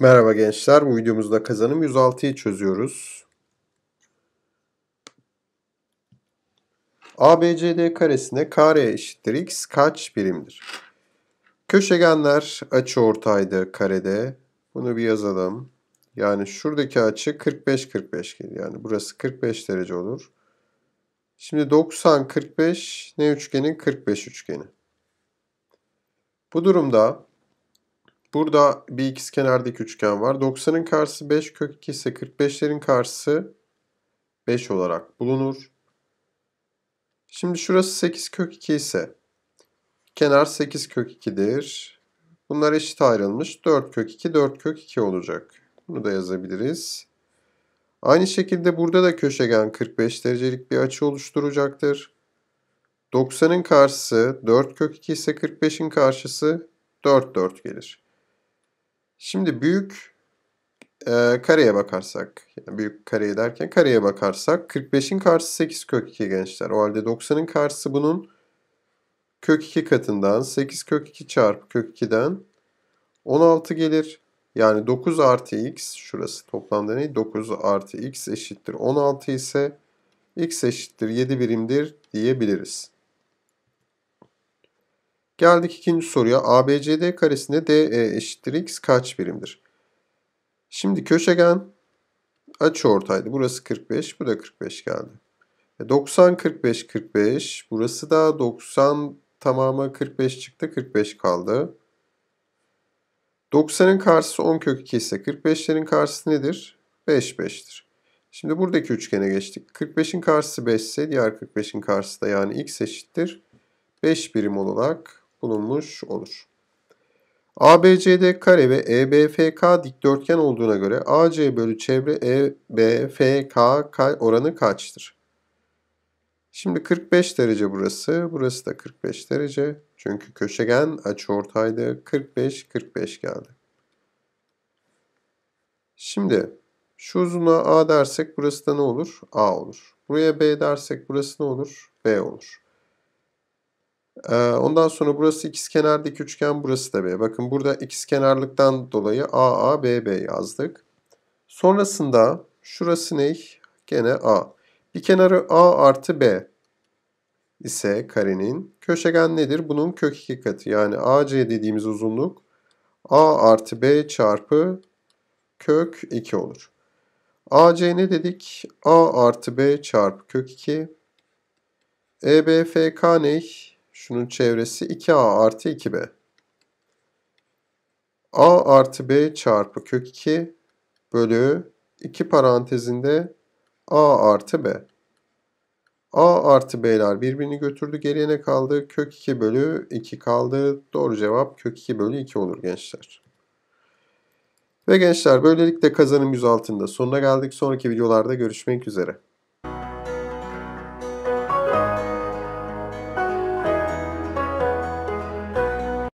Merhaba gençler. Bu videomuzda kazanım 106'yı çözüyoruz. ABCD karesine kare eşittir x kaç birimdir? Köşegenler açı ortaydı karede. Bunu bir yazalım. Yani şuradaki açı 45-45 geliyor. Yani burası 45 derece olur. Şimdi 90-45 ne üçgenin? 45 üçgeni. Bu durumda Burada bir ikiz kenardaki üçgen var. 90'ın karşısı 5 kök 2 ise 45'lerin karşısı 5 olarak bulunur. Şimdi şurası 8 kök 2 ise kenar 8 kök 2'dir. Bunlar eşit ayrılmış. 4 kök 2, 4 kök 2 olacak. Bunu da yazabiliriz. Aynı şekilde burada da köşegen 45 derecelik bir açı oluşturacaktır. 90'ın karşısı 4 kök 2 ise 45'in karşısı 4 4 gelir. Şimdi büyük e, kareye bakarsak, yani büyük kareye derken kareye bakarsak 45'in karşısı 8 kök 2 gençler. O halde 90'ın karşısı bunun kök 2 katından 8 kök 2 çarpı kök 2'den 16 gelir. Yani 9 artı x şurası toplamda ne? 9 artı x eşittir 16 ise x eşittir 7 birimdir diyebiliriz. Geldik ikinci soruya. ABCD karesinde DE eşittir X kaç birimdir? Şimdi köşegen açı ortaydı. Burası 45, bu da 45 geldi. 90, 45, 45. Burası da 90 tamamı 45 çıktı, 45 kaldı. 90'ın karşısı 10 kök 2 ise 45'lerin karşısı nedir? 5, 5'tir. Şimdi buradaki üçgene geçtik. 45'in karşısı 5 ise diğer 45'in karşısı da yani x eşittir. 5 birim olarak bulunmuş olur. ABCD kare ve EBFK dikdörtgen olduğuna göre AC bölü çevre EBFK oranı kaçtır? Şimdi 45 derece burası. Burası da 45 derece. Çünkü köşegen açıortaydı. 45-45 geldi. Şimdi şu uzunluğa A dersek burası da ne olur? A olur. Buraya B dersek burası ne olur? B olur. Ondan sonra burası ikizkenardaki üçgen, burası da B. Bakın burada ikizkenarlıktan dolayı AA BB yazdık. Sonrasında şurası ne? Gene A. Bir kenarı A artı B ise karenin köşegen nedir? Bunun kök iki katı. Yani AC dediğimiz uzunluk A artı B çarpı kök 2 olur. AC ne dedik? A artı B çarpı kök 2. EBFK ne? Şunun çevresi 2a artı 2b. a artı b çarpı kök 2 bölü 2 parantezinde a artı b. a artı b'ler birbirini götürdü. Geriye ne kaldı? Kök 2 bölü 2 kaldı. Doğru cevap kök 2 bölü 2 olur gençler. Ve gençler böylelikle kazanım 106'nın sonuna geldik. Sonraki videolarda görüşmek üzere.